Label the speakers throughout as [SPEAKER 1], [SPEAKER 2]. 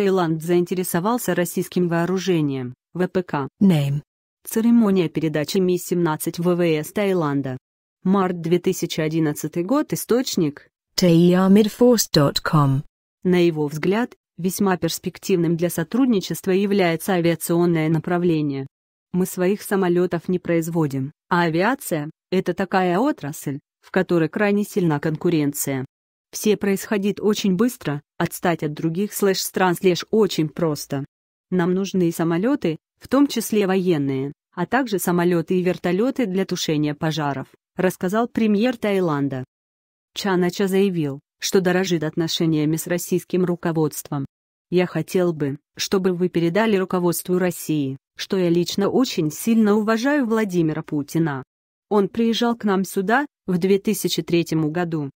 [SPEAKER 1] Таиланд заинтересовался российским вооружением, ВПК. Name. Церемония передачи Ми-17 ВВС Таиланда. Март 2011 год. Источник. TAIAMidforce.com e На его взгляд, весьма перспективным для сотрудничества является авиационное направление. Мы своих самолетов не производим, а авиация – это такая отрасль, в которой крайне сильна конкуренция. Все происходит очень быстро, отстать от других слэш-стран слэш очень просто. Нам нужны самолеты, в том числе военные, а также самолеты и вертолеты для тушения пожаров, рассказал премьер Таиланда. Чанача заявил, что дорожит отношениями с российским руководством. Я хотел бы, чтобы вы передали руководству России, что я лично очень сильно уважаю Владимира Путина. Он приезжал к нам сюда, в 2003 году,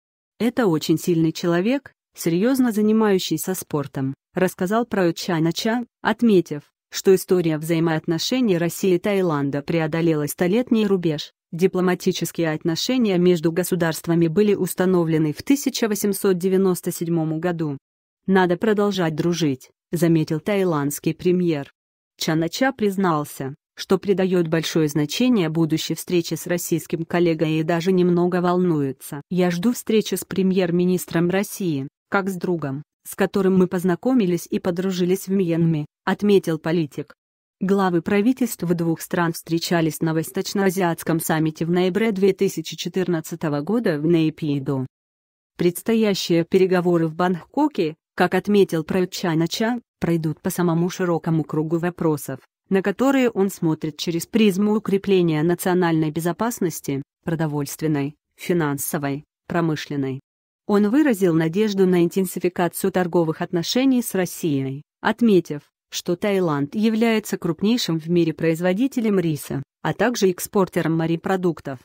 [SPEAKER 1] это очень сильный человек, серьезно занимающийся спортом, рассказал про Чанача, отметив, что история взаимоотношений России и Таиланда преодолела столетний рубеж. Дипломатические отношения между государствами были установлены в 1897 году. «Надо продолжать дружить», — заметил таиландский премьер. Чанача признался, что придает большое значение будущей встрече с российским коллегой и даже немного волнуется. Я жду встречи с премьер-министром России, как с другом, с которым мы познакомились и подружились в Мьенме, отметил политик. Главы правительств двух стран встречались на Восточноазиатском саммите в ноябре 2014 года в Нейпиду. Предстоящие переговоры в Бангкоке, как отметил Праючанача, пройдут по самому широкому кругу вопросов, на которые он смотрит через призму укрепления национальной безопасности, продовольственной, финансовой, промышленной. Он выразил надежду на интенсификацию торговых отношений с Россией, отметив, что Таиланд является крупнейшим в мире производителем риса, а также экспортером морепродуктов.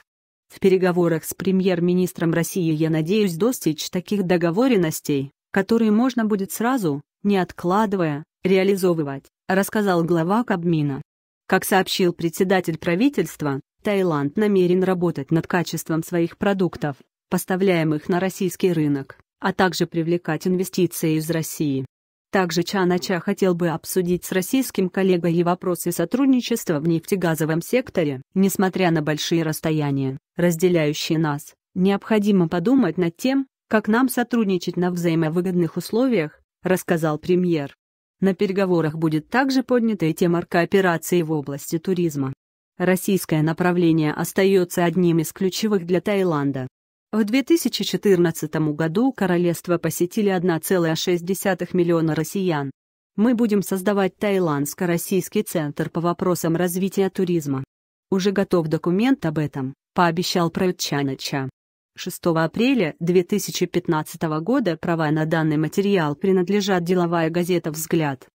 [SPEAKER 1] В переговорах с премьер-министром России я надеюсь достичь таких договоренностей, которые можно будет сразу, не откладывая, реализовывать рассказал глава Кабмина. Как сообщил председатель правительства, Таиланд намерен работать над качеством своих продуктов, поставляемых на российский рынок, а также привлекать инвестиции из России. Также Чанача хотел бы обсудить с российским коллегой вопросы сотрудничества в нефтегазовом секторе. Несмотря на большие расстояния, разделяющие нас, необходимо подумать над тем, как нам сотрудничать на взаимовыгодных условиях, рассказал премьер. На переговорах будет также поднята и тема кооперации в области туризма. Российское направление остается одним из ключевых для Таиланда. В 2014 году королевство посетили 1,6 миллиона россиян. Мы будем создавать Таиландско-Российский центр по вопросам развития туризма. Уже готов документ об этом, пообещал Прайчаныча. 6 апреля 2015 года права на данный материал принадлежат деловая газета «Взгляд»,